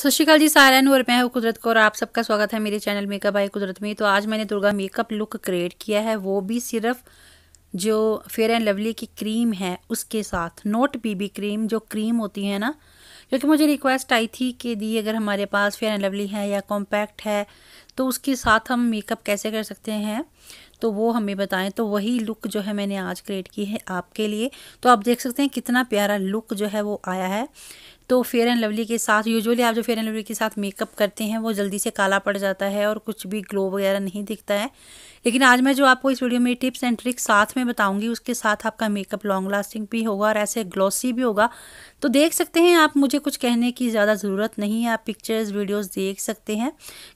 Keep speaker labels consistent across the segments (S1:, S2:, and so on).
S1: सत श्रीकाल जी सारिਆਂ और मैं हूँ कुदरत कौर आप सबका स्वागत है मेरे चैनल मेकअप आई कुदरत में तो आज मैंने दुर्गा मेकअप लुक क्रिएट किया है वो भी सिर्फ जो फेयर एंड लवली की क्रीम है उसके साथ नोट बीबी क्रीम जो क्रीम होती है ना क्योंकि मुझे रिक्वेस्ट आई थी कि दी अगर हमारे पास फेयर एंड लवली है या कॉम्पैक्ट है तो उसके साथ हम मेकअप कैसे कर सकते हैं तो वो हमें बताएं तो वही लुक जो है मैंने आज क्रिएट की है आपके लिए तो आप देख सकते हैं कितना प्यारा लुक जो है वो आया है तो फेयर एंड लवली के साथ यूजुअली आप जो फेयर एंड लवली के साथ मेकअप करते हैं वो जल्दी से काला पड़ जाता है और कुछ भी ग्लो वगैरह नहीं दिखता है लेकिन आज मैं जो आपको इस वीडियो में टिप्स एंड ट्रिक्स साथ में बताऊंगी उसके साथ आपका मेकअप लॉन्ग लास्टिंग भी होगा और ऐसे ग्लॉसी भी होगा तो देख सकते हैं आप मुझे कुछ कहने की ज़्यादा ज़रूरत नहीं है आप पिक्चर्स वीडियोस देख सकते हैं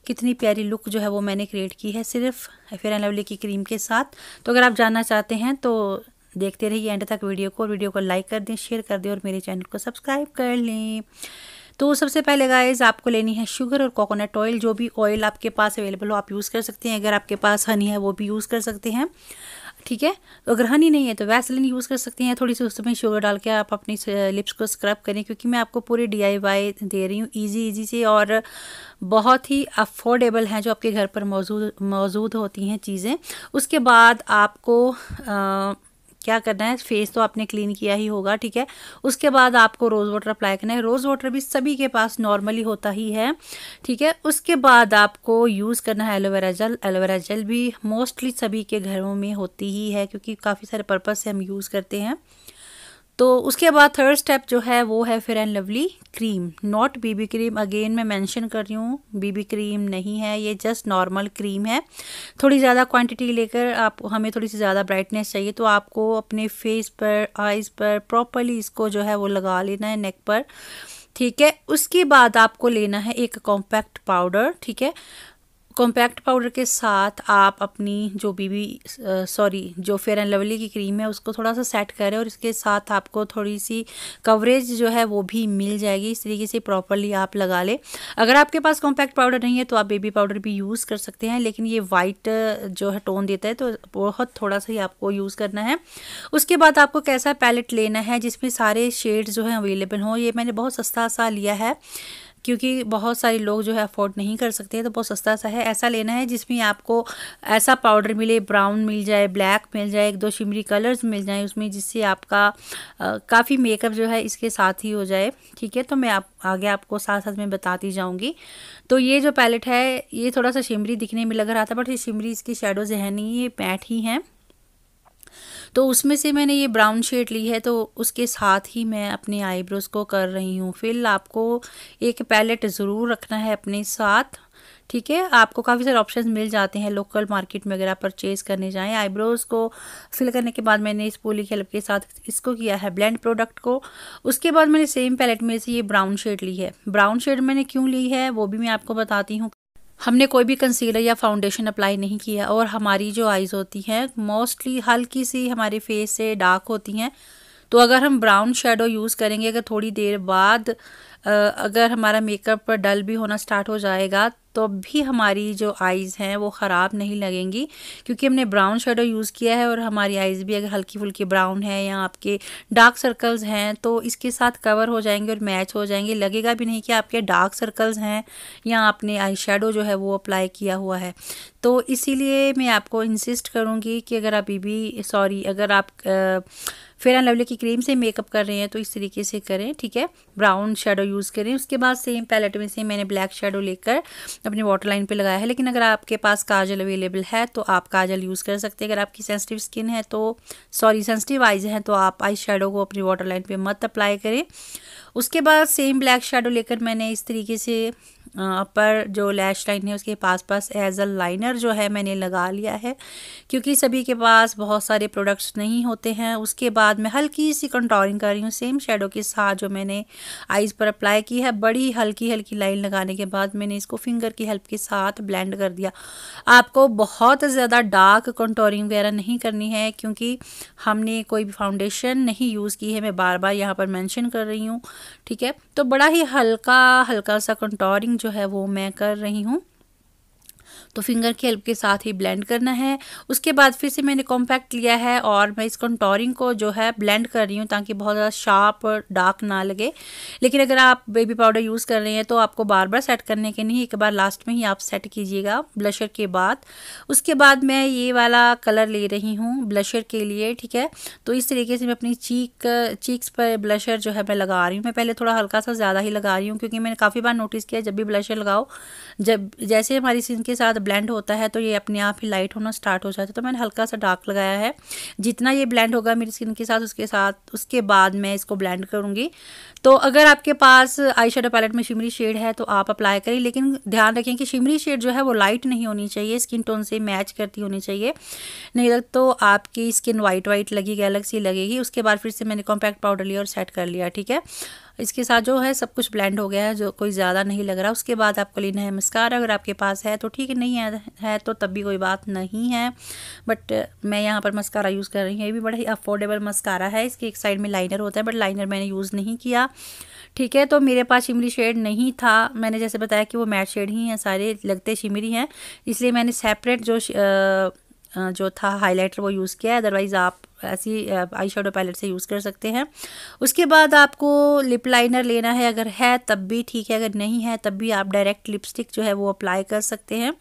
S1: कितनी प्यारी लुक जो है वो मैंने क्रिएट की है सिर्फ फेयर एंड लवली की क्रीम के साथ तो अगर आप जानना चाहते हैं तो देखते रहिए एंड तक वीडियो को वीडियो को लाइक कर दें शेयर कर दें और मेरे चैनल को सब्सक्राइब कर लें तो सबसे पहले गाइज आपको लेनी है शुगर और कोकोनट ऑयल जो भी ऑयल आपके पास अवेलेबल हो आप यूज़ कर सकते हैं अगर आपके पास हनी है वो भी यूज़ कर सकते हैं ठीक है तो अगर हनी नहीं है तो वैसलिन यूज़ कर सकते हैं थोड़ी सी उसमें शुगर डाल के आप अपनी लिप्स को स्क्रब करें क्योंकि मैं आपको पूरे डीआईवाई दे रही हूँ इजी इजी से और बहुत ही अफोर्डेबल हैं जो आपके घर पर मौजूद मौजूद होती हैं चीज़ें उसके बाद आपको आ, क्या करना है फेस तो आपने क्लीन किया ही होगा ठीक है उसके बाद आपको रोज़ वाटर अप्लाई करना है रोज़ वाटर भी सभी के पास नॉर्मली होता ही है ठीक है उसके बाद आपको यूज़ करना है एलोवेरा जेल एलोवेरा जेल भी मोस्टली सभी के घरों में होती ही है क्योंकि काफ़ी सारे पर्पज़ से हम यूज़ करते हैं तो उसके बाद थर्ड स्टेप जो है वो है Fair and Lovely cream not BB cream again मैं मेंशन कर रही हूँ बीबी क्रीम नहीं है ये जस्ट नॉर्मल क्रीम है थोड़ी ज़्यादा क्वांटिटी लेकर आप हमें थोड़ी सी ज़्यादा ब्राइटनेस चाहिए तो आपको अपने फेस पर आइज़ पर प्रॉपरली इसको जो है वो लगा लेना है नेक पर ठीक है उसके बाद आपको लेना है एक कॉम्पैक्ट पाउडर ठीक है कॉम्पैक्ट पाउडर के साथ आप अपनी जो बीबी सॉरी जो फेयर एंड लवली की क्रीम है उसको थोड़ा सा सेट करें और इसके साथ आपको थोड़ी सी कवरेज जो है वो भी मिल जाएगी इस तरीके से प्रॉपरली आप लगा लें अगर आपके पास कॉम्पैक्ट पाउडर नहीं है तो आप बेबी पाउडर भी यूज़ कर सकते हैं लेकिन ये वाइट जो है टोन देता है तो बहुत थोड़ा सा ही आपको यूज़ करना है उसके बाद आपको कैसा पैलेट लेना है जिसमें सारे शेड्स जो हैं अवेलेबल हों ये मैंने बहुत सस्ता सा लिया है क्योंकि बहुत सारे लोग जो है अफोर्ड नहीं कर सकते तो बहुत सस्ता सा है ऐसा लेना है जिसमें आपको ऐसा पाउडर मिले ब्राउन मिल जाए ब्लैक मिल जाए एक दो शिमरी कलर्स मिल जाए उसमें जिससे आपका काफ़ी मेकअप जो है इसके साथ ही हो जाए ठीक है तो मैं आप आगे आपको साथ साथ में बताती जाऊँगी तो ये जो पैलेट है ये थोड़ा सा शिमरी दिखने में लग रहा था बट ये शिमरी इसकी शेडोज़ है नहीं ये पैठ ही हैं तो उसमें से मैंने ये ब्राउन शेड ली है तो उसके साथ ही मैं अपने आईब्रोज़ को कर रही हूँ फिर आपको एक पैलेट ज़रूर रखना है अपने साथ ठीक है आपको काफ़ी सारे ऑप्शंस मिल जाते हैं लोकल मार्केट में अगर आप परचेज़ करने जाएं आईब्रोज़ को फिल करने के बाद मैंने इस पोली की हेल्प के साथ इसको किया है ब्लेंड प्रोडक्ट को उसके बाद मैंने सेम पैलेट में से ये ब्राउन शेड ली है ब्राउन शेड मैंने क्यों ली है वो भी मैं आपको बताती हूँ हमने कोई भी कंसीलर या फाउंडेशन अप्लाई नहीं किया और हमारी जो आइज़ होती हैं मोस्टली हल्की सी हमारे फेस से डार्क होती हैं तो अगर हम ब्राउन शेडो यूज़ करेंगे अगर थोड़ी देर बाद अगर हमारा मेकअप डल भी होना स्टार्ट हो जाएगा तो अब भी हमारी जो आइज़ हैं वो ख़राब नहीं लगेंगी क्योंकि हमने ब्राउन शेडो यूज़ किया है और हमारी आइज़ भी अगर हल्की फुल्की ब्राउन है या आपके डार्क सर्कल्स हैं तो इसके साथ कवर हो जाएंगे और मैच हो जाएंगे लगेगा भी नहीं कि आपके डार्क सर्कल्स हैं या आपने आई शेडो जो है वो अप्लाई किया हुआ है तो इसीलिए मैं आपको इंसिस्ट करूँगी कि अगर आप बीबी सॉरी अगर आप फेयर एंड लवली की क्रीम से मेकअप कर रहे हैं तो इस तरीके से करें ठीक है ब्राउन शेडो यूज़ करें उसके बाद सेम पैलेट में से मैंने ब्लैक शेडो लेकर अपने वाटर लाइन पर लगाया है लेकिन अगर आपके पास काजल अवेलेबल है तो आप काजल यूज़ कर सकते हैं अगर आपकी सेंसिटिव स्किन है तो सॉरी सेंसिटिव आइज हैं तो आप आई शेडो को अपनी वाटर लाइन पर मत अप्लाई करें उसके बाद सेम ब्लैक शेडो लेकर मैंने इस तरीके से अपर जो लैश लाइन है उसके पास पास एज अ लाइनर जो है मैंने लगा लिया है क्योंकि सभी के पास बहुत सारे प्रोडक्ट्स नहीं होते हैं उसके बाद मैं हल्की सी कंट्रोलिंग कर रही हूँ सेम शेडो के साथ जो मैंने आइज़ पर अप्लाई की है बड़ी हल्की हल्की लाइन लगाने के बाद मैंने इसको फिंगर की हेल्प के साथ ब्लेंड कर दिया आपको बहुत ज़्यादा डार्क कंटोरिंग वगैरह नहीं करनी है क्योंकि हमने कोई भी फाउंडेशन नहीं यूज़ की है मैं बार बार यहाँ पर मैंशन कर रही हूँ ठीक है तो बड़ा ही हल्का हल्का सा कंटोरिंग जो है वो मैं कर रही हूँ तो फिंगर की हेल्प के साथ ही ब्लेंड करना है उसके बाद फिर से मैंने कॉम्पैक्ट लिया है और मैं इस कंटोरिंग को जो है ब्लेंड कर रही हूँ ताकि बहुत ज़्यादा शार्प और डार्क ना लगे लेकिन अगर आप बेबी पाउडर यूज़ कर रहे हैं तो आपको बार बार सेट करने के नहीं एक बार लास्ट में ही आप सेट कीजिएगा ब्लशर के बाद उसके बाद मैं ये वाला कलर ले रही हूँ ब्लशर के लिए ठीक है तो इस तरीके से मैं अपनी चीक चीक्स पर ब्लशर जो है मैं लगा रही हूँ मैं पहले थोड़ा हल्का सा ज़्यादा ही लगा रही हूँ क्योंकि मैंने काफ़ी बार नोटिस किया जब भी ब्लशर लगाओ जब जैसे हमारी स्किन के साथ ब्लेंड होता है तो ये अपने आप ही लाइट होना स्टार्ट हो जाता है तो मैंने हल्का सा डार्क लगाया है जितना ये ब्लेंड होगा मेरी स्किन के साथ उसके साथ उसके बाद मैं इसको ब्लेंड करूँगी तो अगर आपके पास आई पैलेट में शिमरी शेड है तो आप अप्लाई करें लेकिन ध्यान रखें कि शिमरी शेड जो है वो लाइट नहीं होनी चाहिए स्किन टोन से मैच करती होनी चाहिए नहीं तो, तो आपकी स्किन वाइट वाइट लगेगी अलग सी लगेगी उसके बाद फिर से मैंने कॉम्पैक्ट पाउडर लिया और सेट कर लिया ठीक है इसके साथ जो है सब कुछ ब्लेंड हो गया है जो कोई ज़्यादा नहीं लग रहा उसके बाद आपको लेना है मस्कारा अगर आपके पास है तो ठीक है नहीं है, है तो तब भी कोई बात नहीं है बट मैं यहाँ पर मस्कारा यूज़ कर रही हूँ ये भी बड़ा ही अफोर्डेबल मस्कारा है इसके एक साइड में लाइनर होता है बट लाइनर मैंने यूज़ नहीं किया ठीक है तो मेरे पास शिमरी शेड नहीं था मैंने जैसे बताया कि वो मैट शेड ही हैं सारे लगते शिमरी हैं इसलिए मैंने सेपरेट जो जो था हाइलाइटर वो यूज़ किया है अदरवाइज़ आप ऐसी आई शेडो पैलेट से यूज़ कर सकते हैं उसके बाद आपको लिप लाइनर लेना है अगर है तब भी ठीक है अगर नहीं है तब भी आप डायरेक्ट लिपस्टिक जो है वो अप्लाई कर सकते हैं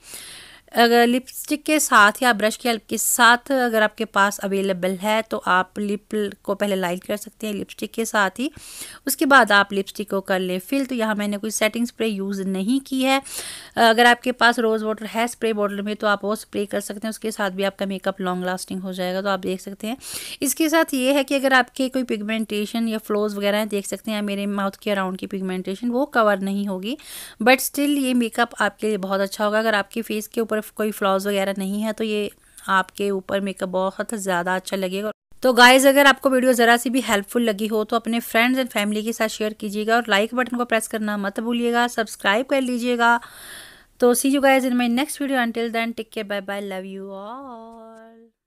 S1: अगर लिपस्टिक के साथ या ब्रश की हेल्प के साथ अगर आपके पास अवेलेबल है तो आप लिप को पहले लाइन कर सकते हैं लिपस्टिक के साथ ही उसके बाद आप लिपस्टिक को कर लें फिल तो यहाँ मैंने कोई सेटिंग स्प्रे यूज़ नहीं की है अगर आपके पास रोज़ वाटर है स्प्रे बॉटल में तो आप वो स्प्रे कर सकते हैं उसके साथ भी आपका मेकअप लॉन्ग लास्टिंग हो जाएगा तो आप देख सकते हैं इसके साथ ये है कि अगर आपके कोई पिगमेंटेशन या फ्लोज वगैरह हैं देख सकते हैं मेरे माउथ के अराउंड की पिगमेंटेशन वो कवर नहीं होगी बट स्टिल ये मेकअप आपके लिए बहुत अच्छा होगा अगर आपके फेस के ऊपर कोई फ्लॉज वगैरह नहीं है तो ये आपके ऊपर मेकअप बहुत ज़्यादा अच्छा लगेगा तो गाइज़ अगर आपको वीडियो ज़रा सी भी हेल्पफुल लगी हो तो अपने फ्रेंड्स एंड फैमिली के साथ शेयर कीजिएगा और लाइक बटन को प्रेस करना मत भूलिएगा सब्सक्राइब कर लीजिएगा तो see you guys in my next video until then take care bye bye love you all